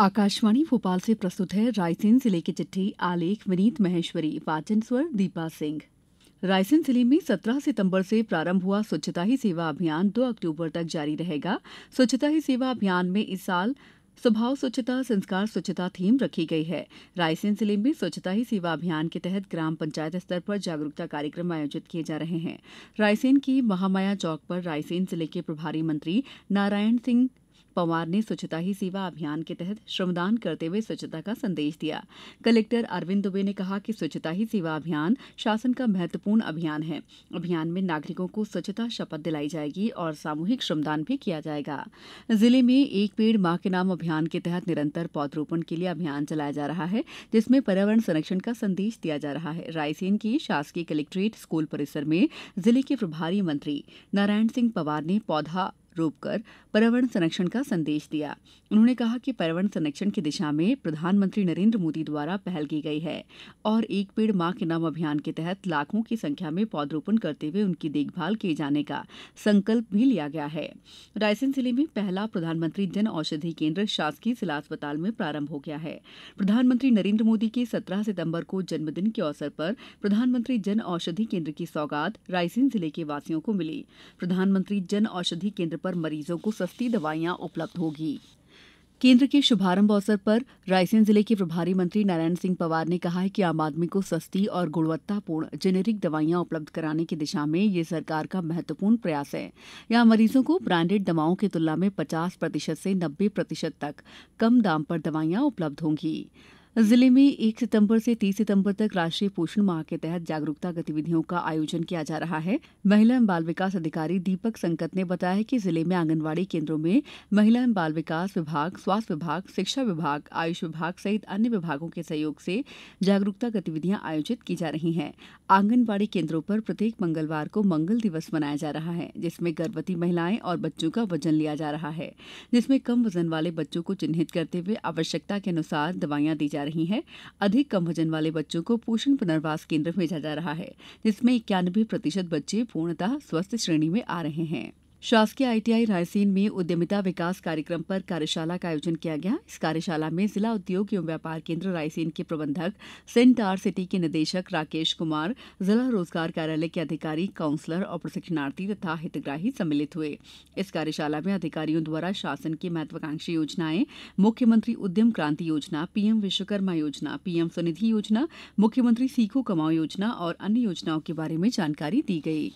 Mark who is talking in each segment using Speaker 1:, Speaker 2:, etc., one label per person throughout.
Speaker 1: आकाशवाणी भोपाल से प्रस्तुत है रायसेन जिले की चिट्ठी आलेख विनीत महेश्वरी वाचन स्वर दीपा सिंह रायसेन जिले में 17 सितंबर से प्रारंभ हुआ स्वच्छता ही सेवा अभियान 2 अक्टूबर तक जारी रहेगा स्वच्छता ही सेवा अभियान में इस साल स्वभाव स्वच्छता संस्कार स्वच्छता थीम रखी गई है रायसेन जिले में स्वच्छता ही सेवा अभियान के तहत ग्राम पंचायत स्तर पर जागरूकता कार्यक्रम आयोजित किए जा रहे हैं रायसेन के महामाया चौक पर रायसेन जिले के प्रभारी मंत्री नारायण सिंह पवार ने स्वच्छता ही सेवा अभियान के तहत श्रमदान करते हुए स्वच्छता का संदेश दिया कलेक्टर अरविंद दुबे ने कहा कि स्वच्छता ही सेवा अभियान शासन का महत्वपूर्ण अभियान है अभियान में नागरिकों को स्वच्छता शपथ दिलाई जाएगी और सामूहिक श्रमदान भी किया जाएगा जिले में एक पेड़ माँ के नाम अभियान के तहत निरंतर पौधरोपण के लिए अभियान चलाया जा रहा है जिसमें पर्यावरण संरक्षण का संदेश दिया जा रहा है रायसेन के शासकीय कलेक्ट्रेट स्कूल परिसर में जिले के प्रभारी मंत्री नारायण सिंह पवार ने पौधा कर पर्यावरण संरक्षण का संदेश दिया उन्होंने कहा कि पर्यावरण संरक्षण की दिशा में प्रधानमंत्री नरेंद्र मोदी द्वारा पहल की गई है और एक पेड़ मां के नाम अभियान के तहत लाखों की संख्या में पौधरोपण करते हुए उनकी देखभाल किए जाने का संकल्प भी लिया गया है रायसेन जिले में पहला प्रधानमंत्री जन औषधि केंद्र शासकीय जिला अस्पताल में प्रारंभ हो गया है प्रधानमंत्री नरेंद्र मोदी के सत्रह सितम्बर को जन्मदिन के अवसर पर प्रधानमंत्री जन औषधि केंद्र की सौगात रायसेन जिले के वासियों को मिली प्रधानमंत्री जन औषधि केंद्र पर मरीजों को सस्ती दवाइयां उपलब्ध होगी केंद्र के शुभारंभ अवसर पर रायसेन जिले के प्रभारी मंत्री नारायण सिंह पवार ने कहा है कि आम आदमी को सस्ती और गुणवत्तापूर्ण जेनेरिक दवाइयां उपलब्ध कराने की दिशा में ये सरकार का महत्वपूर्ण प्रयास है यहां मरीजों को ब्रांडेड दवाओं की तुलना में 50 प्रतिशत से 90 प्रतिशत तक कम दाम पर दवाइयां उपलब्ध होंगी जिले में एक सितंबर से तीस सितंबर तक राष्ट्रीय पोषण माह के तहत जागरूकता गतिविधियों का आयोजन किया जा रहा है महिला एवं बाल विकास अधिकारी दीपक संकत ने बताया कि जिले में आंगनवाड़ी केंद्रों में महिला एवं बाल विकास विभाग स्वास्थ्य विभाग शिक्षा विभाग आयुष विभाग सहित अन्य विभागों के सहयोग से जागरूकता गतिविधियां आयोजित की जा रही है आंगनबाड़ी केंद्रों पर प्रत्येक मंगलवार को मंगल दिवस मनाया जा रहा है जिसमें गर्भवती महिलाएं और बच्चों का वजन लिया जा रहा है जिसमें कम वजन वाले बच्चों को चिन्हित करते हुए आवश्यकता के अनुसार दवाइयां दी जा रही है अधिक कम वजन वाले बच्चों को पोषण पुनर्वास केंद्र भेजा जा रहा है जिसमें इक्यानबे प्रतिशत बच्चे पूर्णतः स्वस्थ श्रेणी में आ रहे हैं शासकीय आईटीआई रायसेन में उद्यमिता विकास कार्यक्रम पर कार्यशाला का आयोजन किया गया इस कार्यशाला में जिला उद्योग एवं व्यापार केंद्र रायसेन के प्रबंधक सेंट आर सिटी के निदेशक राकेश कुमार जिला रोजगार कार्यालय के अधिकारी काउंसलर और प्रशिक्षणार्थी तथा हितग्राही सम्मिलित हुए इस कार्यशाला में अधिकारियों द्वारा शासन की महत्वाकांक्षी योजनाएं मुख्यमंत्री उद्यम क्रांति योजना पीएम विश्वकर्मा योजना पीएम स्वनिधि योजना मुख्यमंत्री सीखो कमाओ योजना और अन्य योजनाओं के बारे में जानकारी दी गई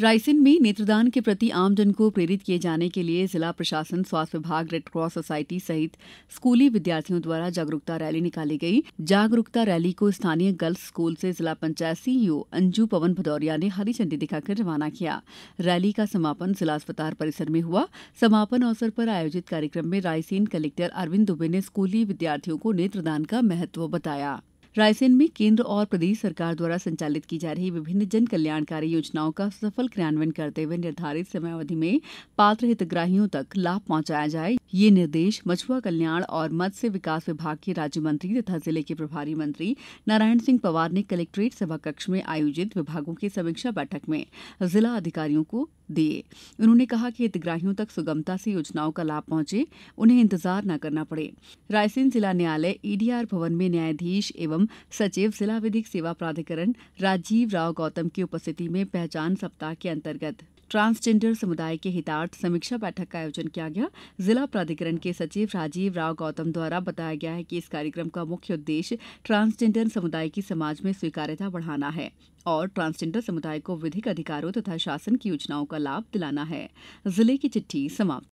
Speaker 1: रायसेन में नेत्रदान के प्रति आमजन को प्रेरित किए जाने के लिए जिला प्रशासन स्वास्थ्य विभाग रेडक्रॉस सोसायटी सहित स्कूली विद्यार्थियों द्वारा जागरूकता रैली निकाली गई जागरूकता रैली को स्थानीय गर्ल्स स्कूल से जिला पंचायत सीईओ अंजू पवन भदौरिया ने हरी झंडी दिखाकर रवाना किया रैली का समापन जिला अस्पताल परिसर में हुआ समापन अवसर पर आयोजित कार्यक्रम में रायसेन कलेक्टर अरविंद दुबे ने स्कूली विद्यार्थियों को नेत्रदान का महत्व बताया रायसेन में केन्द्र और प्रदेश सरकार द्वारा संचालित की जा रही विभिन्न जन कल्याणकारी योजनाओं का सफल क्रियान्वयन करते हुए निर्धारित समयावधि में पात्र हितग्राहियों तक लाभ पहुंचाया जाए ये निर्देश मछुआ कल्याण और मत्स्य विकास विभाग के राज्य मंत्री तथा जिले के प्रभारी मंत्री नारायण सिंह पवार ने कलेक्ट्रेट सभा कक्ष में आयोजित विभागों की समीक्षा बैठक में जिला अधिकारियों को दिए उन्होंने कहा कि हितग्राहियों तक सुगमता से योजनाओं का लाभ पहुंचे उन्हें इंतजार न करना पड़े रायसेन जिला न्यायालय ईडीआर e भवन में न्यायाधीश एवं सचिव जिला विधिक सेवा प्राधिकरण राजीव राव गौतम की उपस्थिति में पहचान सप्ताह के अंतर्गत ट्रांसजेंडर समुदाय के हितार्थ समीक्षा बैठक का आयोजन किया गया जिला प्राधिकरण के सचिव राजीव राव गौतम द्वारा बताया गया है कि इस कार्यक्रम का मुख्य उद्देश्य ट्रांसजेंडर समुदाय की समाज में स्वीकार्यता बढ़ाना है और ट्रांसजेंडर समुदाय को विधिक अधिकारों तथा शासन की योजनाओं का लाभ दिलाना है जिले की चिट्ठी समाप्त